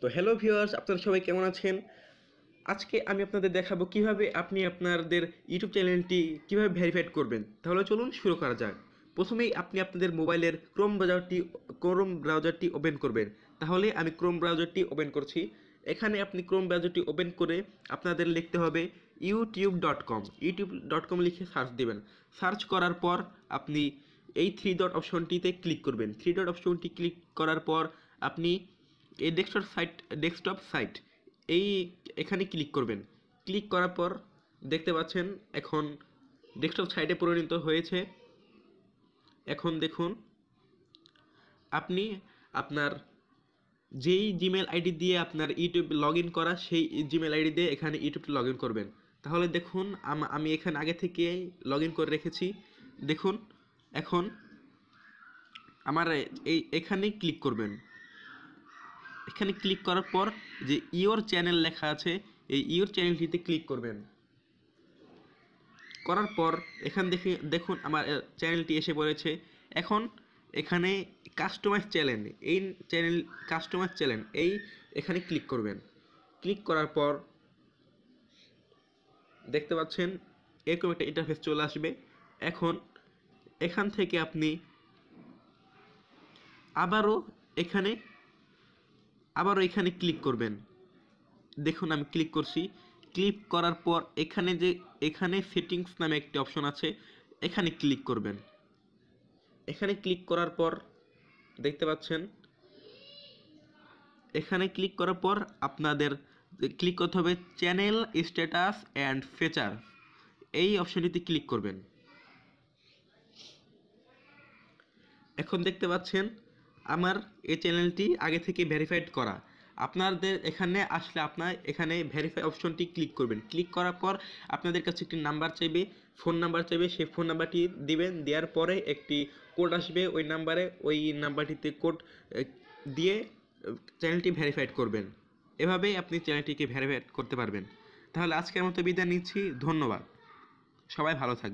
তো hello viewers আপনারা সবাই কেমন আছেন আজকে আমি আপনাদের দেখাবো কিভাবে আপনি আপনাদের ইউটিউব চ্যানেলটি কিভাবে ভেরিফাইড করবেন তাহলে চলুন শুরু করা যাক প্রথমেই আপনি আপনাদের মোবাইলের ক্রোম ব্রাউজারটি ক্রোম ব্রাউজারটি ওপেন করবেন তাহলে আমি ক্রোম ব্রাউজারটি ওপেন করছি এখানে আপনি ক্রোম ব্রাউজারটি ওপেন করে আপনাদের লিখতে হবে YouTube dot com YouTube dot com লিখে সার্চ দেবেন সার্চ করার পর আপনি এই থ্রি ডট অপশনটিতে ক্লিক করবেন থ্রি ডট অপশনটি ক্লিক করার পর আপনি এই ডেস্কটপ সাইট ডেস্কটপ সাইট এই এখানে ক্লিক করবেন ক্লিক করার পর দেখতে পাচ্ছেন এখন ডেস্কটপ সাইটে পরিণত হয়েছে এখন দেখুন আপনি আপনার যেই জিমেল আইডি দিয়ে আপনার ইউটিউব লগ ইন করা সেই জিমেল আইডি দিয়ে এখানে ইউটিউবটি লগ করবেন তাহলে দেখুন আমি এখানে আগে থেকে লগ করে রেখেছি দেখুন এখন আমার এই এখানে ক্লিক করবেন এখানে ক্লিক করার পর যে ইওর চ্যানেল লেখা আছে এই ইওর চ্যানেলটিতে ক্লিক করবেন করার পর এখান দেখে দেখুন আমার চ্যানেলটি এসে পড়েছে এখন এখানে কাস্টমাইজ চ্যানেল এই চ্যানেল কাস্টমাইজ চ্যানেল এই এখানে ক্লিক করবেন ক্লিক করার পর দেখতে পাচ্ছেন এরকম একটা ইন্টারফেস চলে আসবে এখন এখান থেকে আপনি আবারও এখানে আবারও এখানে ক্লিক করবেন দেখুন আমি ক্লিক করছি ক্লিক করার পর এখানে যে এখানে সেটিংস নামে একটি অপশন আছে এখানে ক্লিক করবেন এখানে ক্লিক করার পর দেখতে পাচ্ছেন এখানে ক্লিক করার পর আপনাদের ক্লিক করতে হবে চ্যানেল স্ট্যাটাস অ্যান্ড ফিচার এই অপশনটিতে ক্লিক করবেন এখন দেখতে পাচ্ছেন আমার এই চ্যানেলটি আগে থেকে ভেরিফাইড করা আপনাদের এখানে আসলে আপনার এখানে ভেরিফাই অপশনটি ক্লিক করবেন ক্লিক করার পর আপনাদের কাছে একটি নাম্বার চাইবে ফোন নাম্বার চাইবে সেই ফোন নাম্বারটি দিবেন দেওয়ার পরে একটি কোড আসবে ওই নাম্বারে ওই নাম্বারটিতে কোড দিয়ে চ্যানেলটি ভেরিফাইড করবেন এভাবেই আপনি চ্যানেলটিকে ভেরিফাইড করতে পারবেন তাহলে আজকের মতো বিদায় নিচ্ছি ধন্যবাদ সবাই ভালো থাকবে